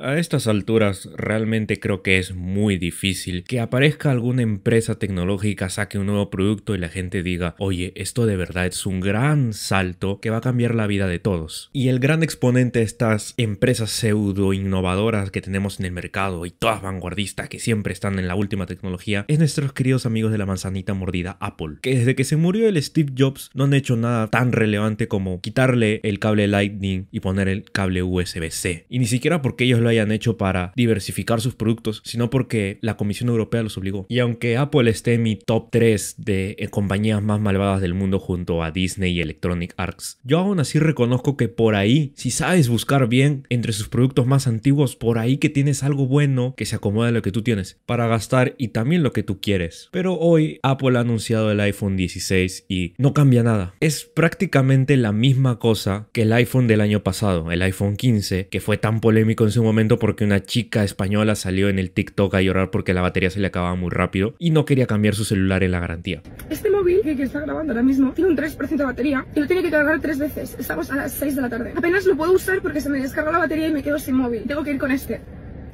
A estas alturas realmente creo que es muy difícil que aparezca alguna empresa tecnológica, saque un nuevo producto y la gente diga, oye, esto de verdad es un gran salto que va a cambiar la vida de todos. Y el gran exponente de estas empresas pseudo innovadoras que tenemos en el mercado y todas vanguardistas que siempre están en la última tecnología es nuestros queridos amigos de la manzanita mordida Apple, que desde que se murió el Steve Jobs no han hecho nada tan relevante como quitarle el cable Lightning y poner el cable USB-C. Y ni siquiera porque ellos lo hayan hecho para diversificar sus productos, sino porque la Comisión Europea los obligó. Y aunque Apple esté en mi top 3 de eh, compañías más malvadas del mundo junto a Disney y Electronic Arts, yo aún así reconozco que por ahí, si sabes buscar bien entre sus productos más antiguos, por ahí que tienes algo bueno que se acomoda a lo que tú tienes para gastar y también lo que tú quieres. Pero hoy Apple ha anunciado el iPhone 16 y no cambia nada. Es prácticamente la misma cosa que el iPhone del año pasado, el iPhone 15, que fue tan polémico en su momento porque una chica española salió en el TikTok a llorar porque la batería se le acababa muy rápido y no quería cambiar su celular en la garantía. Este móvil que, está grabando ahora mismo tiene un 3% de batería y lo tiene que cargar tres veces. Estamos a las 6 de la tarde. Apenas lo puedo usar porque se me descarga la batería y me quedo sin móvil. Tengo que ir con este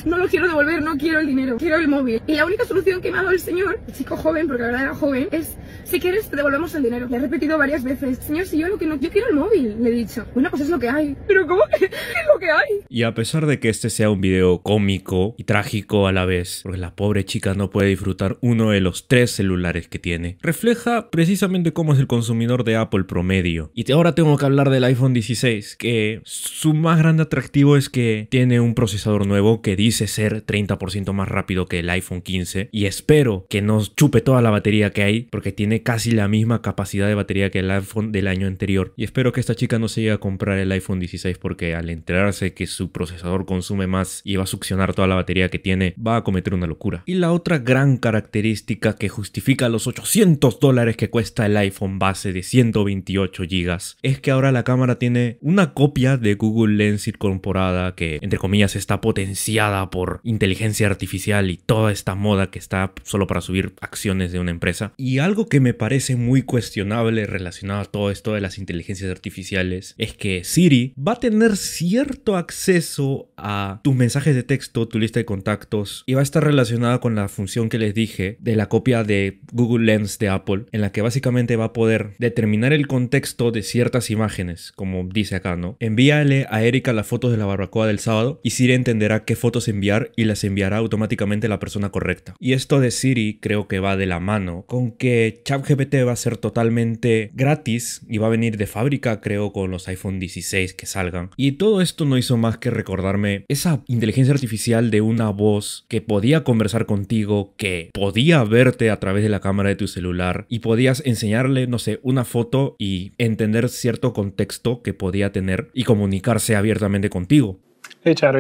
no lo quiero devolver, no quiero el dinero, quiero el móvil. Y la única solución que me ha dado el señor, el chico joven, porque la verdad era joven, es, si quieres te devolvemos el dinero. Le he repetido varias veces, señor, si yo lo que no, yo quiero el móvil, le he dicho. Bueno, pues es lo que hay. Pero ¿cómo es lo que hay? Y a pesar de que este sea un video cómico y trágico a la vez, porque la pobre chica no puede disfrutar uno de los tres celulares que tiene, refleja precisamente cómo es el consumidor de Apple promedio. Y ahora tengo que hablar del iPhone 16, que su más grande atractivo es que tiene un procesador nuevo que dice ser 30% más rápido que el iPhone 15 y espero que no chupe toda la batería que hay porque tiene casi la misma capacidad de batería que el iPhone del año anterior. Y espero que esta chica no se llegue a comprar el iPhone 16 porque al enterarse que su procesador consume más y va a succionar toda la batería que tiene, va a cometer una locura. Y la otra gran característica que justifica los 800 dólares que cuesta el iPhone base de 128 GB es que ahora la cámara tiene una copia de Google Lens incorporada que entre comillas está potenciada por inteligencia artificial y toda esta moda que está solo para subir acciones de una empresa. Y algo que me parece muy cuestionable relacionado a todo esto de las inteligencias artificiales es que Siri va a tener cierto acceso a tus mensajes de texto, tu lista de contactos y va a estar relacionada con la función que les dije de la copia de Google Lens de Apple en la que básicamente va a poder determinar el contexto de ciertas imágenes, como dice acá, ¿no? Envíale a Erika las fotos de la barbacoa del sábado y Siri entenderá qué fotos enviar y las enviará automáticamente la persona correcta. Y esto de Siri creo que va de la mano con que ChatGPT va a ser totalmente gratis y va a venir de fábrica creo con los iPhone 16 que salgan. Y todo esto no hizo más que recordarme esa inteligencia artificial de una voz que podía conversar contigo, que podía verte a través de la cámara de tu celular y podías enseñarle, no sé, una foto y entender cierto contexto que podía tener y comunicarse abiertamente contigo. Hey, Chad,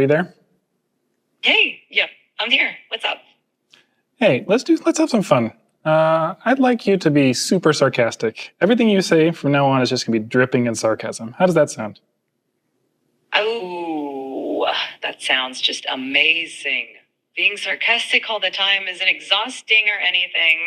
Hey, yep, I'm here. What's up? Hey, let's do let's have some fun. Uh, I'd like you to be super sarcastic. Everything you say from now on is just gonna be dripping in sarcasm. How does that sound? Oh, that sounds just amazing. Being sarcastic all the time isn't exhausting or anything.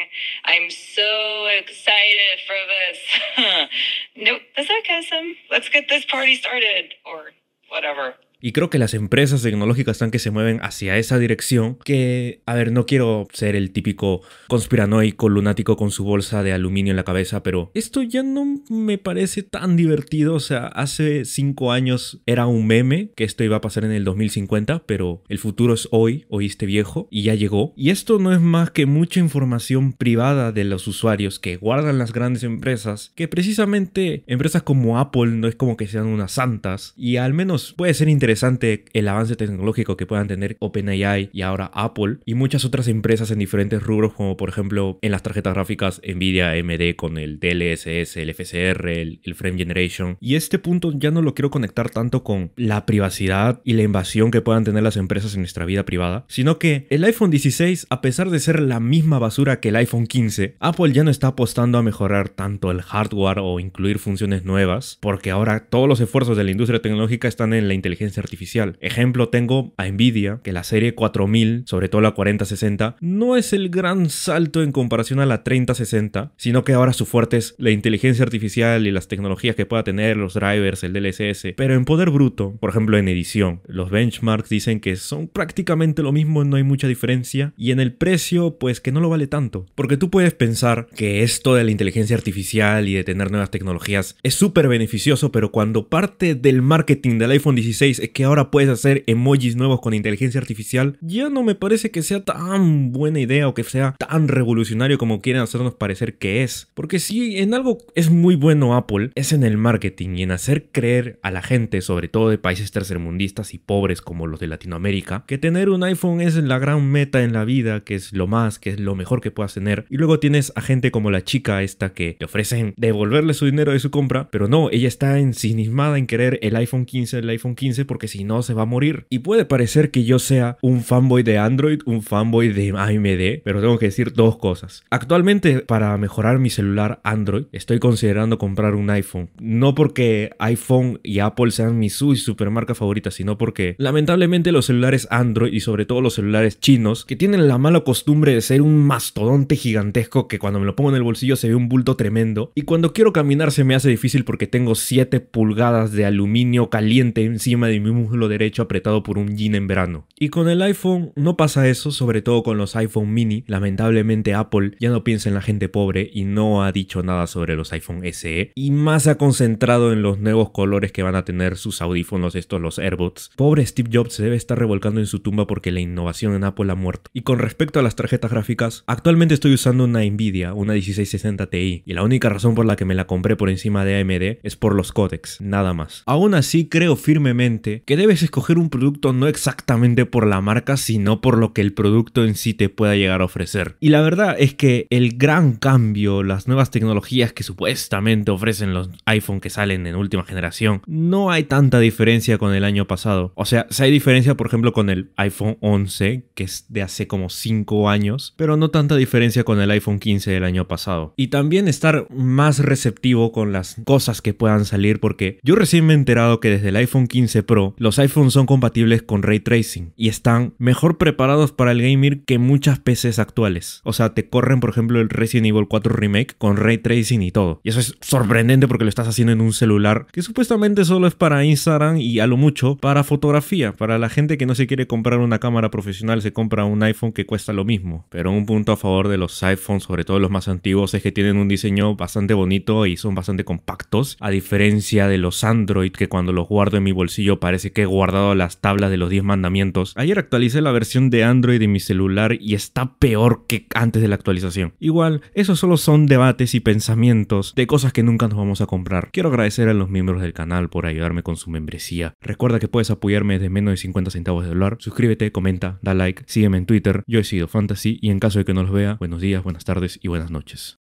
I'm so excited for this. nope, the sarcasm. Let's get this party started, or whatever. Y creo que las empresas tecnológicas están que se mueven hacia esa dirección, que, a ver, no quiero ser el típico conspiranoico lunático con su bolsa de aluminio en la cabeza, pero esto ya no me parece tan divertido, o sea, hace cinco años era un meme que esto iba a pasar en el 2050, pero el futuro es hoy, oíste viejo, y ya llegó. Y esto no es más que mucha información privada de los usuarios que guardan las grandes empresas, que precisamente empresas como Apple no es como que sean unas santas, y al menos puede ser interesante interesante el avance tecnológico que puedan tener OpenAI y ahora Apple y muchas otras empresas en diferentes rubros, como por ejemplo en las tarjetas gráficas Nvidia, MD con el DLSS, el FCR, el Frame Generation. Y este punto ya no lo quiero conectar tanto con la privacidad y la invasión que puedan tener las empresas en nuestra vida privada, sino que el iPhone 16, a pesar de ser la misma basura que el iPhone 15, Apple ya no está apostando a mejorar tanto el hardware o incluir funciones nuevas, porque ahora todos los esfuerzos de la industria tecnológica están en la inteligencia artificial. Ejemplo tengo a Nvidia, que la serie 4000, sobre todo la 4060, no es el gran salto en comparación a la 3060, sino que ahora su fuerte es la inteligencia artificial y las tecnologías que pueda tener, los drivers, el DLSS, pero en poder bruto, por ejemplo en edición, los benchmarks dicen que son prácticamente lo mismo, no hay mucha diferencia, y en el precio pues que no lo vale tanto, porque tú puedes pensar que esto de la inteligencia artificial y de tener nuevas tecnologías es súper beneficioso, pero cuando parte del marketing del iPhone 16 que ahora puedes hacer emojis nuevos con inteligencia artificial, ya no me parece que sea tan buena idea o que sea tan revolucionario como quieren hacernos parecer que es. Porque si en algo es muy bueno Apple, es en el marketing y en hacer creer a la gente, sobre todo de países tercermundistas y pobres como los de Latinoamérica, que tener un iPhone es la gran meta en la vida, que es lo más, que es lo mejor que puedas tener. Y luego tienes a gente como la chica esta que te ofrecen devolverle su dinero de su compra, pero no, ella está ensimismada en querer el iPhone 15, el iPhone 15 porque porque si no se va a morir. Y puede parecer que yo sea un fanboy de Android, un fanboy de AMD, pero tengo que decir dos cosas. Actualmente para mejorar mi celular Android estoy considerando comprar un iPhone. No porque iPhone y Apple sean mis y supermarca favorita, sino porque lamentablemente los celulares Android y sobre todo los celulares chinos que tienen la mala costumbre de ser un mastodonte gigantesco que cuando me lo pongo en el bolsillo se ve un bulto tremendo y cuando quiero caminar se me hace difícil porque tengo 7 pulgadas de aluminio caliente encima de mi mi músculo derecho apretado por un jean en verano. Y con el iPhone no pasa eso, sobre todo con los iPhone mini. Lamentablemente Apple ya no piensa en la gente pobre y no ha dicho nada sobre los iPhone SE. Y más se ha concentrado en los nuevos colores que van a tener sus audífonos, estos los AirBots. Pobre Steve Jobs se debe estar revolcando en su tumba porque la innovación en Apple ha muerto. Y con respecto a las tarjetas gráficas, actualmente estoy usando una Nvidia, una 1660 Ti, y la única razón por la que me la compré por encima de AMD es por los códex, nada más. Aún así creo firmemente que debes escoger un producto no exactamente por la marca, sino por lo que el producto en sí te pueda llegar a ofrecer. Y la verdad es que el gran cambio, las nuevas tecnologías que supuestamente ofrecen los iPhone que salen en última generación, no hay tanta diferencia con el año pasado. O sea, si hay diferencia, por ejemplo, con el iPhone 11, que es de hace como 5 años, pero no tanta diferencia con el iPhone 15 del año pasado. Y también estar más receptivo con las cosas que puedan salir, porque yo recién me he enterado que desde el iPhone 15 Pro los iPhones son compatibles con ray tracing y están mejor preparados para el gaming que muchas PCs actuales. O sea, te corren, por ejemplo, el Resident Evil 4 Remake con ray tracing y todo. Y eso es sorprendente porque lo estás haciendo en un celular que supuestamente solo es para Instagram y a lo mucho para fotografía. Para la gente que no se quiere comprar una cámara profesional, se compra un iPhone que cuesta lo mismo. Pero un punto a favor de los iPhones, sobre todo los más antiguos, es que tienen un diseño bastante bonito y son bastante compactos, a diferencia de los Android que cuando los guardo en mi bolsillo parece que he guardado las tablas de los 10 mandamientos. Ayer actualicé la versión de Android de mi celular y está peor que antes de la actualización. Igual, esos solo son debates y pensamientos de cosas que nunca nos vamos a comprar. Quiero agradecer a los miembros del canal por ayudarme con su membresía. Recuerda que puedes apoyarme desde menos de 50 centavos de dólar. Suscríbete, comenta, da like, sígueme en Twitter. Yo he sido Fantasy y en caso de que no los vea, buenos días, buenas tardes y buenas noches.